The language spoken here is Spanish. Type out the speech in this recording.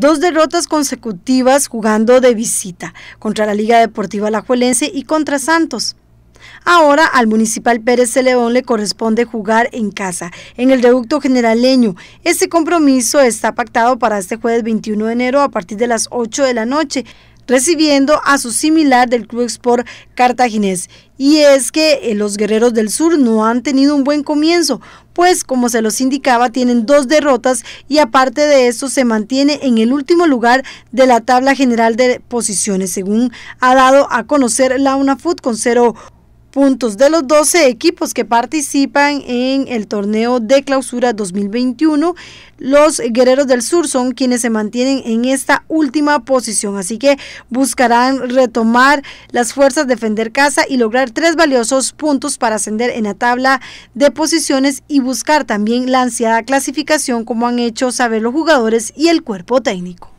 dos derrotas consecutivas jugando de visita, contra la Liga Deportiva Juelense y contra Santos. Ahora al Municipal Pérez Celeón le corresponde jugar en casa, en el reducto generaleño. Este compromiso está pactado para este jueves 21 de enero a partir de las 8 de la noche recibiendo a su similar del Club Sport cartaginés. Y es que eh, los Guerreros del Sur no han tenido un buen comienzo, pues como se los indicaba tienen dos derrotas y aparte de eso se mantiene en el último lugar de la tabla general de posiciones, según ha dado a conocer la UNAFUT con cero puntos de los 12 equipos que participan en el torneo de clausura 2021. Los Guerreros del Sur son quienes se mantienen en esta última posición, así que buscarán retomar las fuerzas, defender casa y lograr tres valiosos puntos para ascender en la tabla de posiciones y buscar también la ansiada clasificación como han hecho saber los jugadores y el cuerpo técnico.